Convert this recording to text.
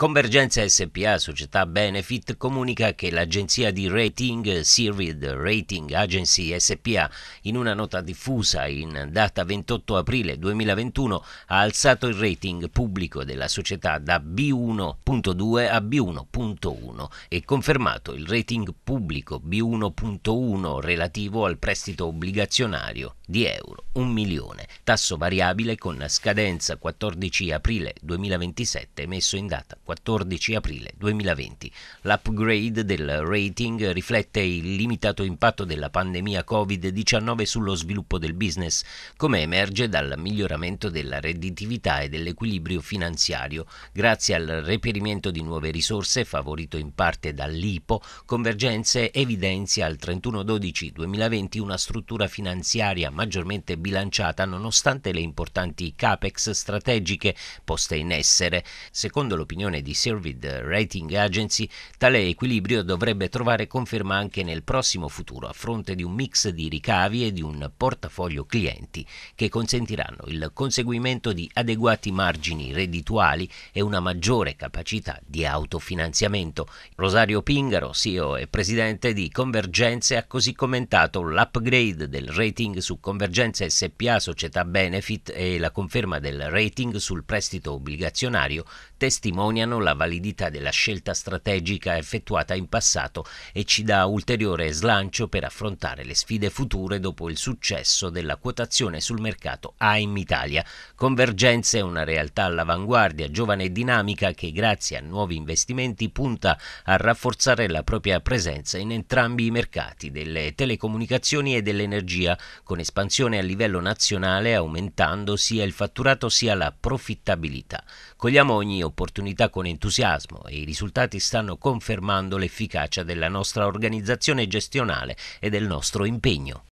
Convergenza SPA, società Benefit, comunica che l'agenzia di rating Seared Rating Agency SPA, in una nota diffusa in data 28 aprile 2021, ha alzato il rating pubblico della società da B1.2 a B1.1 e confermato il rating pubblico B1.1 relativo al prestito obbligazionario di euro 1 milione, tasso variabile con scadenza 14 aprile 2027 messo in data 14 aprile 2020. L'upgrade del rating riflette il limitato impatto della pandemia Covid-19 sullo sviluppo del business, come emerge dal miglioramento della redditività e dell'equilibrio finanziario, grazie al reperimento di nuove risorse favorito in parte dall'IPO, Convergenze evidenzia al 31-12-2020 una struttura finanziaria maggiormente bilanciata nonostante le importanti capex strategiche poste in essere. Secondo l'opinione direttore di Servid Rating Agency, tale equilibrio dovrebbe trovare conferma anche nel prossimo futuro a fronte di un mix di ricavi e di un portafoglio clienti che consentiranno il conseguimento di adeguati margini reddituali e una maggiore capacità di autofinanziamento. Rosario Pingaro, CEO e presidente di Convergenze, ha così commentato l'upgrade del rating su Convergenza SPA Società Benefit e la conferma del rating sul prestito obbligazionario testimonia testimoniano la validità della scelta strategica effettuata in passato e ci dà ulteriore slancio per affrontare le sfide future dopo il successo della quotazione sul mercato AIM Italia. Convergenza è una realtà all'avanguardia, giovane e dinamica che grazie a nuovi investimenti punta a rafforzare la propria presenza in entrambi i mercati delle telecomunicazioni e dell'energia con espansione a livello nazionale aumentando sia il fatturato sia la profittabilità. Cogliamo ogni opportunità con entusiasmo e i risultati stanno confermando l'efficacia della nostra organizzazione gestionale e del nostro impegno.